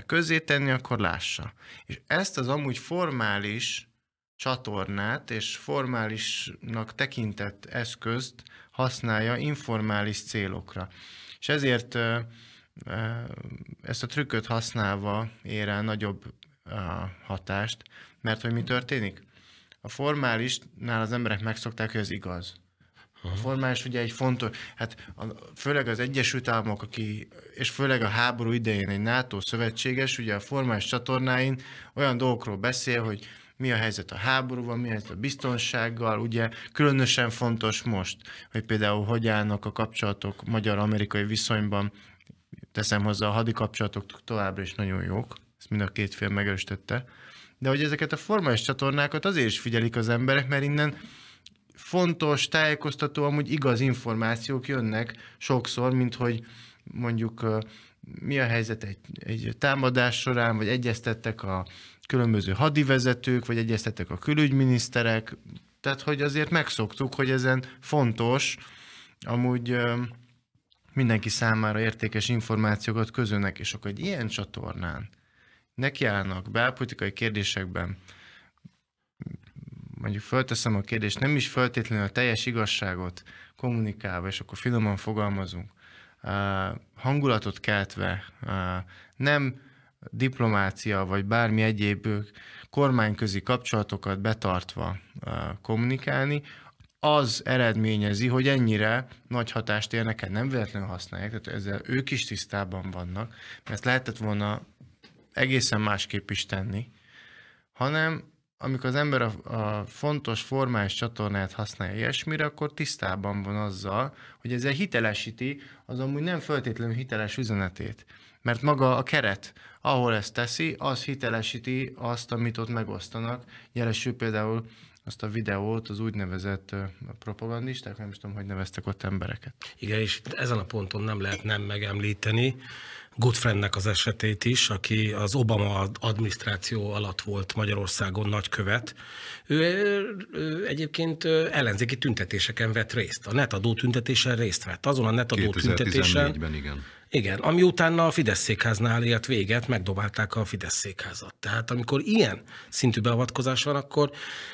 közzétenni, akkor lássa. És ezt az amúgy formális csatornát és formálisnak tekintett eszközt használja informális célokra. És ezért ezt a trükköt használva ér el nagyobb hatást, mert hogy mi történik? A formálisnál az emberek megszokták, hogy ez igaz a formálás ugye egy fontos, hát a, főleg az Egyesült Államok, aki, és főleg a háború idején egy NATO szövetséges, ugye a formás csatornáin olyan dolgokról beszél, hogy mi a helyzet a háborúban, mi a helyzet a biztonsággal, ugye különösen fontos most, hogy például hogy állnak a kapcsolatok magyar-amerikai viszonyban, teszem hozzá a kapcsolatok továbbra is nagyon jók, ezt mind a két fél megerősítette, de hogy ezeket a formális csatornákat azért is figyelik az emberek, mert innen fontos, tájékoztató, amúgy igaz információk jönnek sokszor, mint hogy mondjuk mi a helyzet egy, egy támadás során, vagy egyeztettek a különböző hadivezetők, vagy egyeztettek a külügyminiszterek, tehát hogy azért megszoktuk, hogy ezen fontos, amúgy mindenki számára értékes információkat közönnek, és akkor egy ilyen csatornán nekiállnak belpolitikai kérdésekben mondjuk fölteszem a kérdést, nem is feltétlenül a teljes igazságot kommunikálva, és akkor finoman fogalmazunk, uh, hangulatot keltve, uh, nem diplomácia vagy bármi egyéb kormányközi kapcsolatokat betartva uh, kommunikálni, az eredményezi, hogy ennyire nagy hatást érnek el, hát nem véletlenül használják, tehát ezzel ők is tisztában vannak, mert ezt lehetett volna egészen másképp is tenni, hanem amikor az ember a, a fontos formális csatornát használja ilyesmire, akkor tisztában van azzal, hogy ezzel hitelesíti az amúgy nem feltétlenül hiteles üzenetét. Mert maga a keret, ahol ezt teszi, az hitelesíti azt, amit ott megosztanak. Jelesül például azt a videót, az úgynevezett propagandisták, nem is tudom, hogy neveztek ott embereket. Igen, és ezen a ponton nem lehet nem megemlíteni, Goodfriendnek az esetét is, aki az Obama adminisztráció alatt volt Magyarországon nagykövet. Ő, ő egyébként ellenzéki tüntetéseken vett részt. A netadó tüntetésen részt vett. Azon a netadó tüntetésen... igen. Igen, ami utána a Fidesz székháznál élt véget, megdobálták a Fidesz székházat. Tehát amikor ilyen szintű beavatkozás van, akkor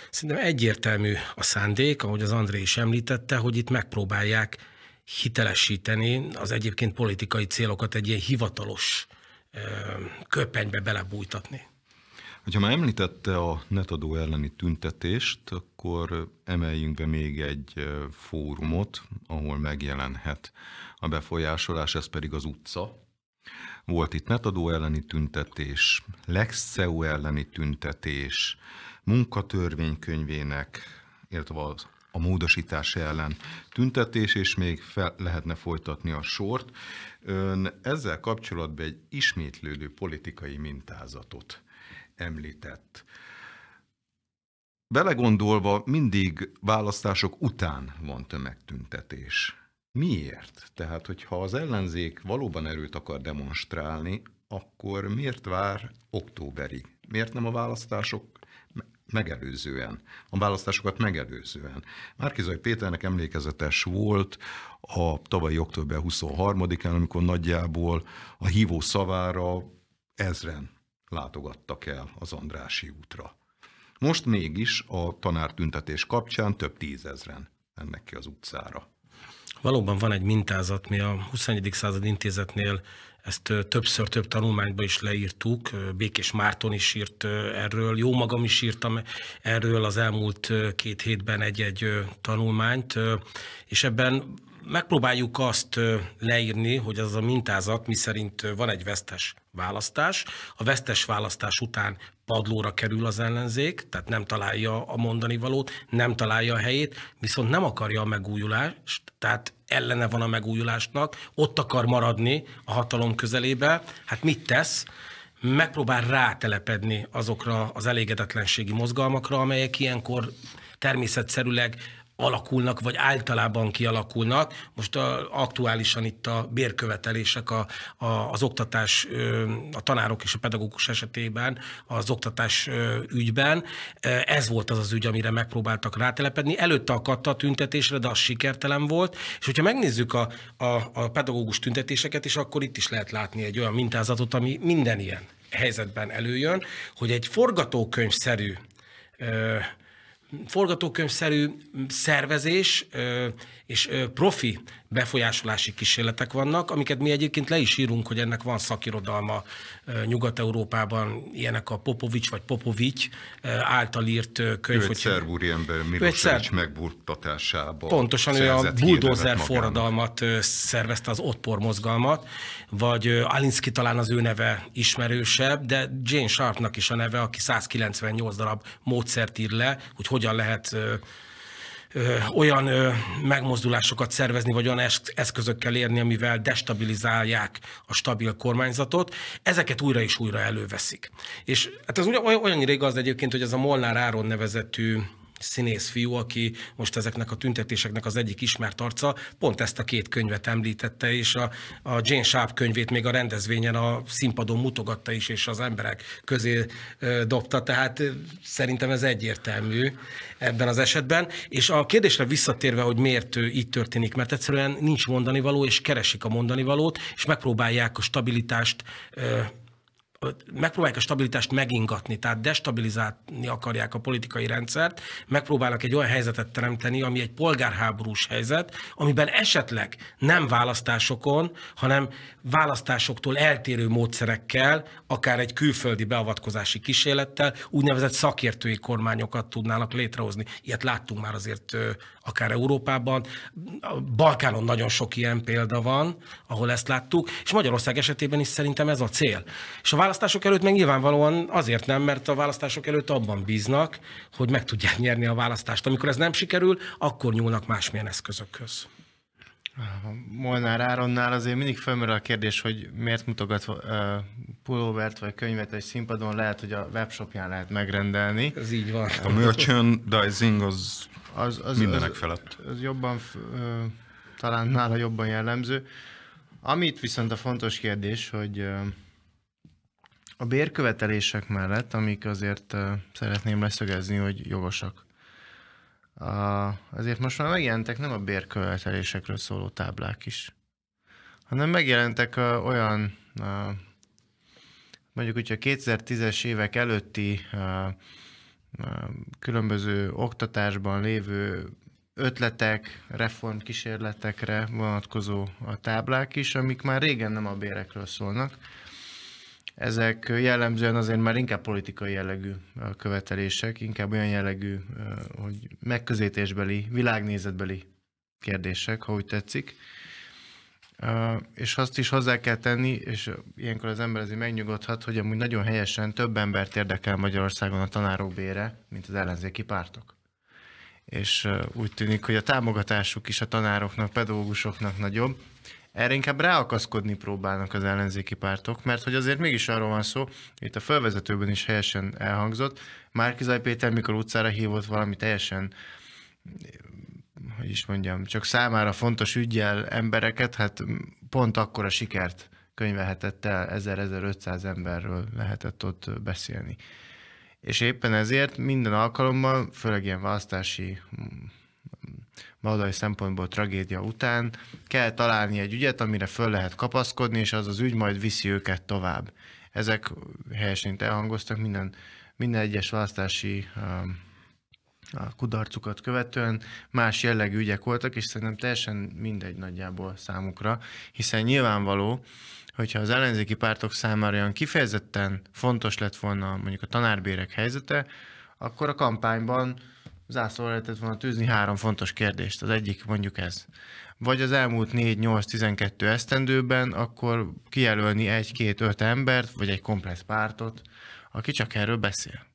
szerintem egyértelmű a szándék, ahogy az André is említette, hogy itt megpróbálják hitelesíteni az egyébként politikai célokat egy ilyen hivatalos köpenybe belebújtatni. Ha már említette a netadó elleni tüntetést, akkor emeljünk be még egy fórumot, ahol megjelenhet a befolyásolás, ez pedig az utca. Volt itt netadó elleni tüntetés, Lexceo elleni tüntetés, munkatörvénykönyvének, illetve az a módosítás ellen tüntetés, és még fel lehetne folytatni a sort. Ön ezzel kapcsolatban egy ismétlődő politikai mintázatot említett. Belegondolva mindig választások után van tömegtüntetés. Miért? Tehát, hogyha az ellenzék valóban erőt akar demonstrálni, akkor miért vár októberig? Miért nem a választások megelőzően, a választásokat megelőzően. Márkizai Péternek emlékezetes volt a tavalyi október 23-án, amikor nagyjából a hívó szavára ezren látogattak el az Andrási útra. Most mégis a tanártüntetés kapcsán több tízezren mennek ki az utcára. Valóban van egy mintázat, mi a 21. század intézetnél ezt többször több tanulmányban is leírtuk, Békés Márton is írt erről, jó magam is írtam erről az elmúlt két hétben egy-egy tanulmányt, és ebben megpróbáljuk azt leírni, hogy az a mintázat, miszerint van egy vesztes választás, a vesztes választás után padlóra kerül az ellenzék, tehát nem találja a mondani valót, nem találja a helyét, viszont nem akarja a megújulást, tehát ellene van a megújulásnak, ott akar maradni a hatalom közelébe, hát mit tesz? Megpróbál rátelepedni azokra az elégedetlenségi mozgalmakra, amelyek ilyenkor természetszerűleg alakulnak, vagy általában kialakulnak. Most a, aktuálisan itt a bérkövetelések a, a, az oktatás, a tanárok és a pedagógus esetében, az oktatás ügyben. Ez volt az az ügy, amire megpróbáltak rátelepedni. Előtte akadt a tüntetésre, de az sikertelen volt. És hogyha megnézzük a, a, a pedagógus tüntetéseket is, akkor itt is lehet látni egy olyan mintázatot, ami minden ilyen helyzetben előjön, hogy egy forgatókönyvszerű forgatókönyvszerű szervezés és profi befolyásolási kísérletek vannak, amiket mi egyébként le is írunk, hogy ennek van szakirodalma Nyugat-Európában, ilyenek a Popovics vagy Popovics által írt könyv. Ő egy szerb úriember szer... megbuktatásába. Pontosan ő a buldozer forradalmat szervezte, az ottpor mozgalmat, vagy Alinsky talán az ő neve ismerősebb, de Jane Sharpnak is a neve, aki 198 darab módszert ír le, hogy hogy hogyan lehet olyan megmozdulásokat szervezni, vagy olyan eszközökkel érni, amivel destabilizálják a stabil kormányzatot, ezeket újra és újra előveszik. És hát ez olyan, olyan igaz egyébként, hogy ez a Molnár Áron nevezetű színész fiú, aki most ezeknek a tüntetéseknek az egyik ismert arca, pont ezt a két könyvet említette, és a, a Jane Sharp könyvét még a rendezvényen a színpadon mutogatta is, és az emberek közé dobta, tehát szerintem ez egyértelmű ebben az esetben. És a kérdésre visszatérve, hogy miért így történik, mert egyszerűen nincs mondani való, és keresik a mondani valót, és megpróbálják a stabilitást megpróbálják a stabilitást megingatni, tehát destabilizálni akarják a politikai rendszert, megpróbálnak egy olyan helyzetet teremteni, ami egy polgárháborús helyzet, amiben esetleg nem választásokon, hanem választásoktól eltérő módszerekkel, akár egy külföldi beavatkozási kísérlettel úgynevezett szakértői kormányokat tudnának létrehozni. Ilyet láttunk már azért akár Európában. A Balkánon nagyon sok ilyen példa van, ahol ezt láttuk, és Magyarország esetében is szerintem ez a cél. És a választások előtt meg nyilvánvalóan azért nem, mert a választások előtt abban bíznak, hogy meg tudják nyerni a választást. Amikor ez nem sikerül, akkor nyúlnak másmilyen eszközökhöz. Molnár Áronnál azért mindig felmerül a kérdés, hogy miért mutogat pulóvert vagy könyvet egy színpadon, lehet, hogy a webshopján lehet megrendelni. Ez így van. A merchandising az, az, az mindenek felett. Az, az jobban, talán nála jobban jellemző. Amit viszont a fontos kérdés, hogy a bérkövetelések mellett, amik azért szeretném leszögezni, hogy jogosak. Azért most már megjelentek nem a bérkövetelésekről szóló táblák is, hanem megjelentek olyan, mondjuk a 2010-es évek előtti különböző oktatásban lévő ötletek, reformkísérletekre vonatkozó a táblák is, amik már régen nem a bérekről szólnak, ezek jellemzően azért már inkább politikai jellegű követelések, inkább olyan jellegű, hogy megközelítésbeli, világnézetbeli kérdések, ha úgy tetszik. És azt is hozzá kell tenni, és ilyenkor az ember azért megnyugodhat, hogy amúgy nagyon helyesen több embert érdekel Magyarországon a tanárok bére, mint az ellenzéki pártok. És úgy tűnik, hogy a támogatásuk is a tanároknak, pedagógusoknak nagyobb, erre inkább ráakaszkodni próbálnak az ellenzéki pártok, mert hogy azért mégis arról van szó, itt a felvezetőben is helyesen elhangzott, Márkizaj Péter mikor utcára hívott valami teljesen hogy is mondjam, csak számára fontos ügyjel embereket, hát pont akkor a sikert könyvelhetett el, 1500 emberről lehetett ott beszélni. És éppen ezért minden alkalommal, főleg ilyen választási baladai szempontból tragédia után, kell találni egy ügyet, amire föl lehet kapaszkodni, és az az ügy majd viszi őket tovább. Ezek helyesen elhangoztak minden, minden egyes választási um, a kudarcukat követően más jellegű ügyek voltak, és szerintem teljesen mindegy nagyjából számukra, hiszen nyilvánvaló, hogyha az ellenzéki pártok számára olyan kifejezetten fontos lett volna mondjuk a tanárbérek helyzete, akkor a kampányban zászlóra lehetett volna tűzni három fontos kérdést. Az egyik mondjuk ez. Vagy az elmúlt 4-8-12 esztendőben akkor kijelölni egy-két-öt embert, vagy egy komplex pártot, aki csak erről beszél.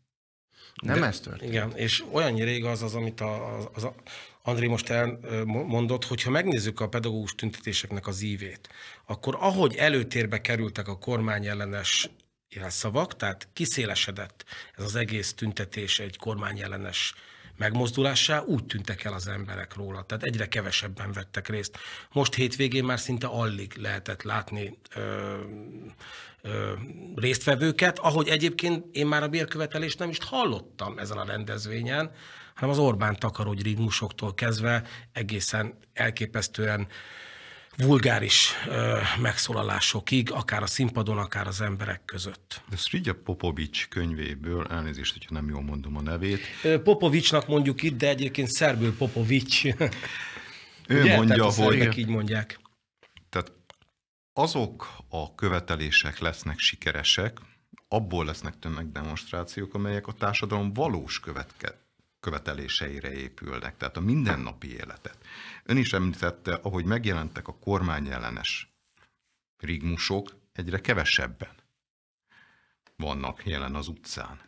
Nem De, ez történt. Igen, és olyannyira igaz az, amit a, az, a André most elmondott, hogyha megnézzük a pedagógus tüntetéseknek az ívét, akkor ahogy előtérbe kerültek a kormány ellenes jelszavak, tehát kiszélesedett ez az egész tüntetés egy kormányellenes megmozdulássá úgy tűntek el az emberek róla. Tehát egyre kevesebben vettek részt. Most hétvégén már szinte alig lehetett látni ö, ö, résztvevőket, ahogy egyébként én már a bérkövetelést nem is hallottam ezen a rendezvényen, hanem az Orbán takarógy ritmusoktól kezdve egészen elképesztően vulgáris ö, megszólalásokig, akár a színpadon, akár az emberek között. De Szrigya Popovics könyvéből, elnézést, hogyha nem jól mondom a nevét. Popovicsnak mondjuk itt, de egyébként szerbül Popovics. Ő Ugye? mondja, Tehát hogy... így mondják. Tehát azok a követelések lesznek sikeresek, abból lesznek tömegdemonstrációk, amelyek a társadalom valós követke, követeléseire épülnek, tehát a mindennapi életet. Ön is említette, ahogy megjelentek a kormányellenes rigmusok, egyre kevesebben vannak jelen az utcán.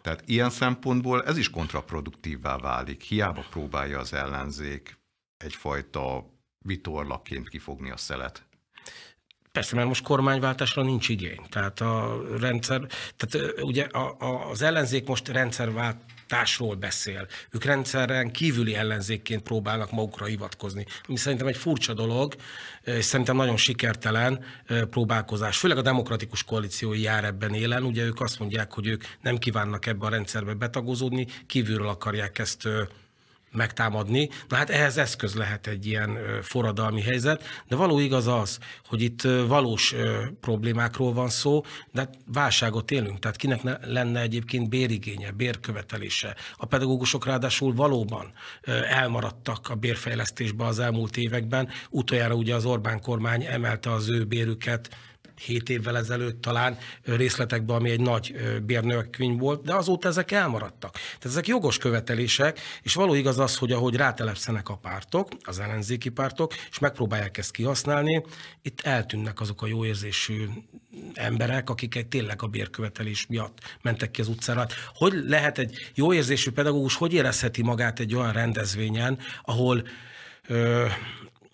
Tehát ilyen szempontból ez is kontraproduktívvá válik. Hiába próbálja az ellenzék egyfajta vitorlaként kifogni a szelet. Persze, mert most kormányváltásra nincs igény. Tehát a rendszer, tehát ugye az ellenzék most rendszervált társról beszél. Ők rendszeren kívüli ellenzékként próbálnak magukra hivatkozni, ami szerintem egy furcsa dolog, és szerintem nagyon sikertelen próbálkozás. Főleg a demokratikus koalíciói jár ebben élen, ugye ők azt mondják, hogy ők nem kívánnak ebbe a rendszerbe betagozódni, kívülről akarják ezt megtámadni. Na hát ehhez eszköz lehet egy ilyen forradalmi helyzet, de való igaz az, hogy itt valós problémákról van szó, de hát válságot élünk, tehát kinek ne lenne egyébként bérigénye, bérkövetelése. A pedagógusok ráadásul valóban elmaradtak a bérfejlesztésbe az elmúlt években, utoljára ugye az Orbán kormány emelte az ő bérüket 7 évvel ezelőtt talán részletekben, ami egy nagy bérnökvény volt, de azóta ezek elmaradtak. Tehát ezek jogos követelések, és való igaz az, hogy ahogy rátelepszenek a pártok, az ellenzéki pártok, és megpróbálják ezt kihasználni, itt eltűnnek azok a jó érzésű emberek, akik egy tényleg a bérkövetelés miatt mentek ki az utcára. Hát hogy lehet egy jó érzésű pedagógus, hogy érezheti magát egy olyan rendezvényen, ahol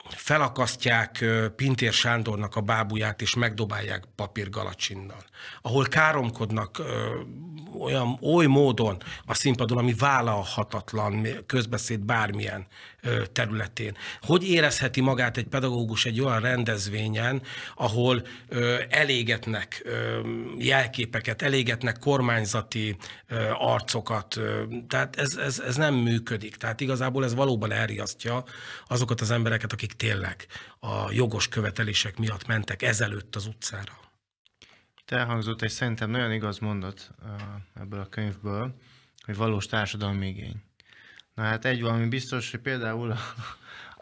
felakasztják Pintér Sándornak a bábuját, és megdobálják papírgalacsinnal, ahol káromkodnak ö, olyan oly módon a színpadon, ami vállalhatatlan közbeszéd bármilyen területén. Hogy érezheti magát egy pedagógus egy olyan rendezvényen, ahol elégetnek jelképeket, elégetnek kormányzati arcokat, tehát ez, ez, ez nem működik. Tehát igazából ez valóban elriasztja azokat az embereket, akik tényleg a jogos követelések miatt mentek ezelőtt az utcára. Te elhangzott egy szerintem nagyon igaz mondat ebből a könyvből, hogy valós társadalmi igény. Na hát egy valami biztos, hogy például a,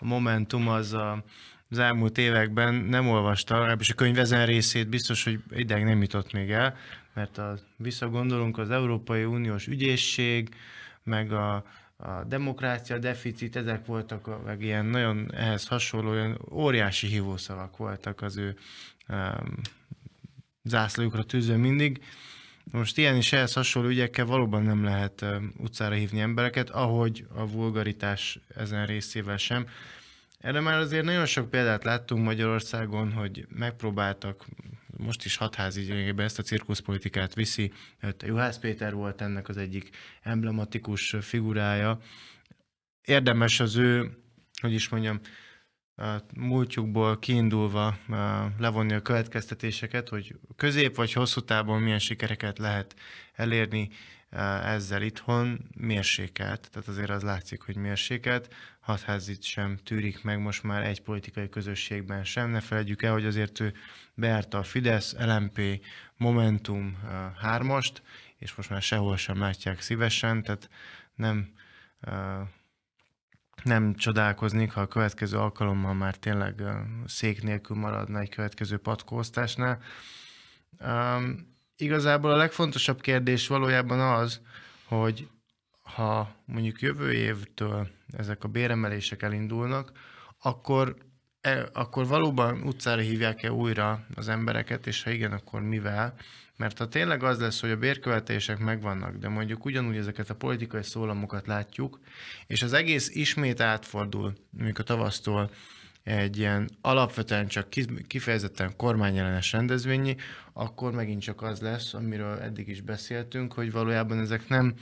Momentum az a, az elmúlt években nem olvasta, és a könyv ezen részét biztos, hogy ideig nem jutott még el, mert a, visszagondolunk az Európai Uniós ügyészség, meg a, a demokrácia deficit, ezek voltak, meg ilyen nagyon ehhez hasonló, olyan óriási hívószavak voltak az ő um, zászlójukra tűzve mindig. Most ilyen és ehhez hasonló ügyekkel valóban nem lehet utcára hívni embereket, ahogy a vulgaritás ezen részével sem. Erre már azért nagyon sok példát láttunk Magyarországon, hogy megpróbáltak, most is hatházi lényegében ezt a cirkuszpolitikát viszi, hát Juhász Péter volt ennek az egyik emblematikus figurája. Érdemes az ő, hogy is mondjam, múltjukból kiindulva levonni a következtetéseket, hogy közép vagy hosszú távon milyen sikereket lehet elérni ezzel itthon mérsékelt, tehát azért az látszik, hogy mérsékelt, hatházit sem tűrik meg most már egy politikai közösségben sem, ne felejtjük el, hogy azért ő beárta a Fidesz, LMP, Momentum hármast, és most már sehol sem látják szívesen, tehát nem nem csodálkoznék, ha a következő alkalommal már tényleg szék nélkül maradna egy következő patkóztásnál. Um, igazából a legfontosabb kérdés valójában az, hogy ha mondjuk jövő évtől ezek a béremelések elindulnak, akkor, e, akkor valóban utcára hívják-e újra az embereket, és ha igen, akkor mivel? Mert ha tényleg az lesz, hogy a bérkövetések megvannak, de mondjuk ugyanúgy ezeket a politikai szólamokat látjuk, és az egész ismét átfordul, a tavasztól egy ilyen alapvetően csak kifejezetten kormányellenes rendezvényi, akkor megint csak az lesz, amiről eddig is beszéltünk, hogy valójában ezek nem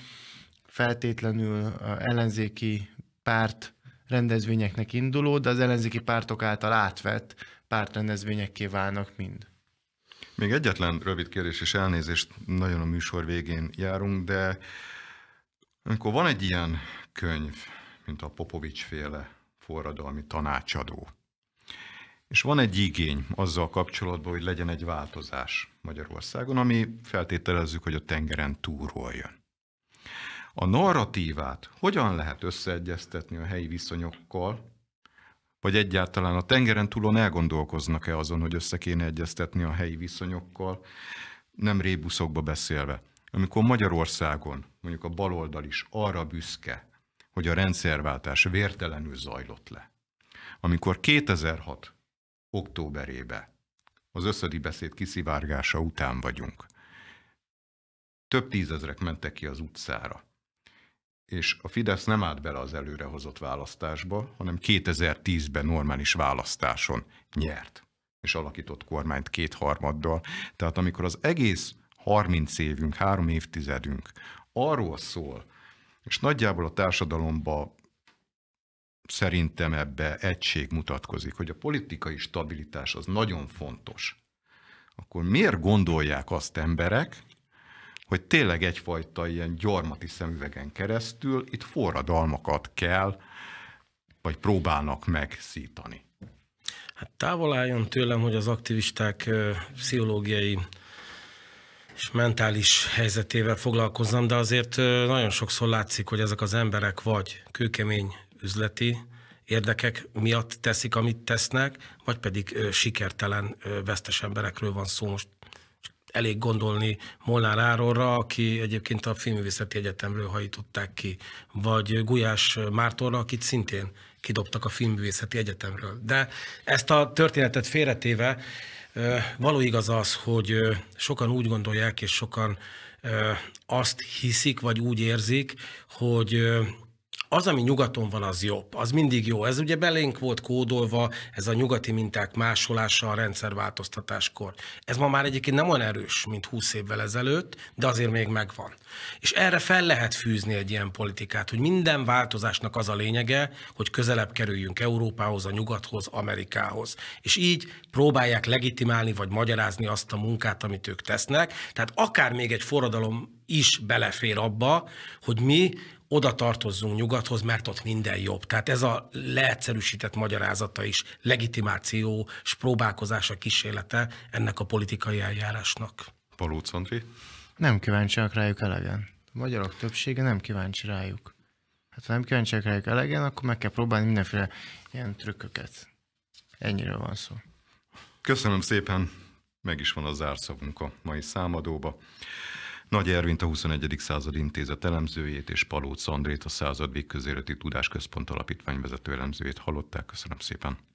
feltétlenül ellenzéki párt rendezvényeknek induló, de az ellenzéki pártok által átvett pártrendezvényekké válnak mind. Még egyetlen rövid kérdés, és elnézést, nagyon a műsor végén járunk, de amikor van egy ilyen könyv, mint a Popovics féle forradalmi tanácsadó, és van egy igény azzal kapcsolatban, hogy legyen egy változás Magyarországon, ami feltételezzük, hogy a tengeren túlról jön. A narratívát hogyan lehet összeegyeztetni a helyi viszonyokkal, vagy egyáltalán a tengeren túlon elgondolkoznak-e azon, hogy össze kéne egyeztetni a helyi viszonyokkal, nem rébuszokba beszélve. Amikor Magyarországon, mondjuk a baloldal is arra büszke, hogy a rendszerváltás vértelenül zajlott le. Amikor 2006. októberébe az összödi beszéd kiszivárgása után vagyunk, több tízezrek mentek ki az utcára és a Fidesz nem állt bele az előrehozott választásba, hanem 2010-ben normális választáson nyert, és alakított kormányt kétharmaddal. Tehát amikor az egész 30 évünk, három évtizedünk arról szól, és nagyjából a társadalomba szerintem ebbe egység mutatkozik, hogy a politikai stabilitás az nagyon fontos, akkor miért gondolják azt emberek, hogy tényleg egyfajta ilyen gyarmati szemüvegen keresztül itt forradalmakat kell, vagy próbálnak megszítani. Hát távol álljon tőlem, hogy az aktivisták pszichológiai és mentális helyzetével foglalkozzam, de azért nagyon sokszor látszik, hogy ezek az emberek vagy kőkemény üzleti érdekek miatt teszik, amit tesznek, vagy pedig sikertelen vesztes emberekről van szó. Most elég gondolni Molnár Áronra, aki egyébként a Filmművészeti Egyetemről hajították ki, vagy Gulyás Mártorra, akit szintén kidobtak a Filmművészeti Egyetemről. De ezt a történetet félretéve való igaz az, hogy sokan úgy gondolják, és sokan azt hiszik, vagy úgy érzik, hogy az, ami nyugaton van, az jobb, az mindig jó. Ez ugye belénk volt kódolva, ez a nyugati minták másolása a rendszerváltoztatáskor. Ez ma már egyébként nem olyan erős, mint 20 évvel ezelőtt, de azért még megvan. És erre fel lehet fűzni egy ilyen politikát, hogy minden változásnak az a lényege, hogy közelebb kerüljünk Európához, a nyugathoz, Amerikához. És így próbálják legitimálni vagy magyarázni azt a munkát, amit ők tesznek. Tehát akár még egy forradalom is belefér abba, hogy mi oda tartozzunk nyugathoz, mert ott minden jobb. Tehát ez a leegyszerűsített magyarázata is, legitimáció és próbálkozása kísérlete ennek a politikai eljárásnak. Palóc Andri? Nem kíváncsiak rájuk elegen. A magyarok többsége nem kíváncsi rájuk. Hát ha nem kíváncsiak rájuk elegen, akkor meg kell próbálni mindenféle ilyen trükköket. Ennyiről van szó. Köszönöm szépen, meg is van a zárszavunk a mai számadóba. Nagy Ervint a 21. század intézet elemzőjét és Palóc Andrét a század végközéleti tudásközpont alapítvány vezető elemzőjét hallották. Köszönöm szépen.